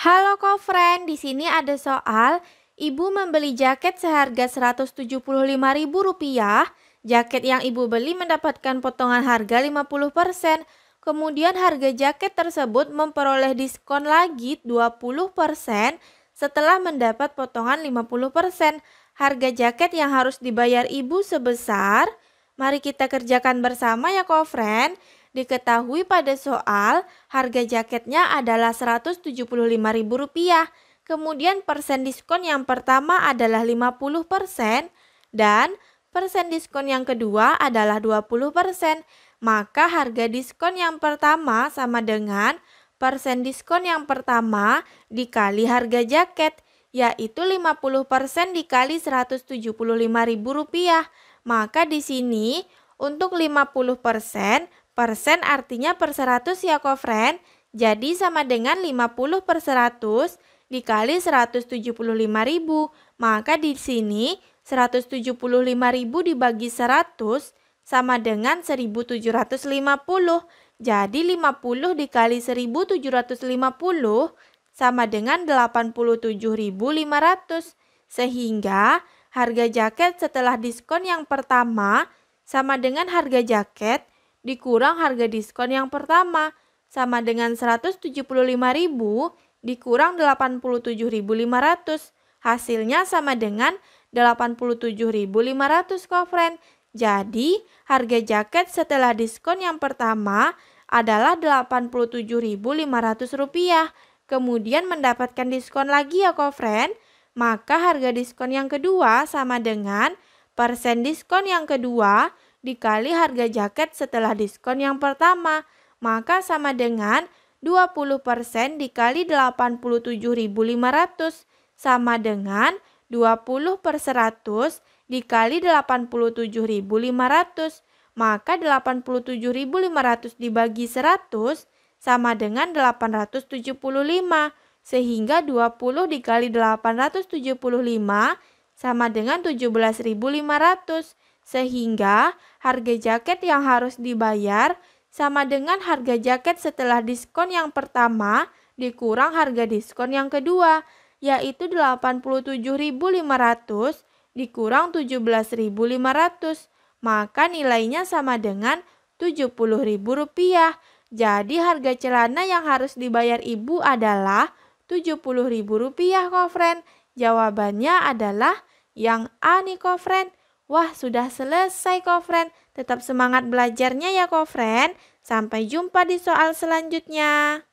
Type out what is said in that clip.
Halo kofren, di sini ada soal Ibu membeli jaket seharga Rp175.000 Jaket yang ibu beli mendapatkan potongan harga 50% Kemudian harga jaket tersebut memperoleh diskon lagi 20% setelah mendapat potongan 50%. Harga jaket yang harus dibayar ibu sebesar Mari kita kerjakan bersama ya kofren. Diketahui pada soal, harga jaketnya adalah Rp175.000, kemudian persen diskon yang pertama adalah 50%, dan persen diskon yang kedua adalah 20%, maka harga diskon yang pertama sama dengan persen diskon yang pertama dikali harga jaket, yaitu 50% dikali Rp175.000. Maka di sini untuk 50% Persen artinya per 100 ya kofren, jadi sama dengan 50 per 100 dikali 175.000. Maka di sini 175.000 dibagi 100 sama dengan 1750. Jadi 50 dikali 1750 sama dengan 87.500. Sehingga harga jaket setelah diskon yang pertama sama dengan harga jaket dikurang harga diskon yang pertama sama dengan 175.000 dikurang 87.500. Hasilnya sama dengan 87.500 kofren. Jadi, harga jaket setelah diskon yang pertama adalah Rp87.500. Kemudian mendapatkan diskon lagi ya kofren. Maka harga diskon yang kedua sama dengan persen diskon yang kedua dikali harga jaket setelah diskon yang pertama, maka sama dengan 20% dikali 87.500 sama dengan 20 per 100 dikali 87.500 maka 87.500 dibagi 100 sama dengan 875 sehingga 20 dikali 875 sama dengan 17.500 sehingga harga jaket yang harus dibayar sama dengan harga jaket setelah diskon yang pertama dikurang harga diskon yang kedua, yaitu 87.500 dikurang 17.500, maka nilainya sama dengan Rp70.000. Jadi harga celana yang harus dibayar ibu adalah Rp70.000, kofren. Jawabannya adalah yang A nih, kofren. Wah, sudah selesai kofren. Tetap semangat belajarnya ya kofren. Sampai jumpa di soal selanjutnya.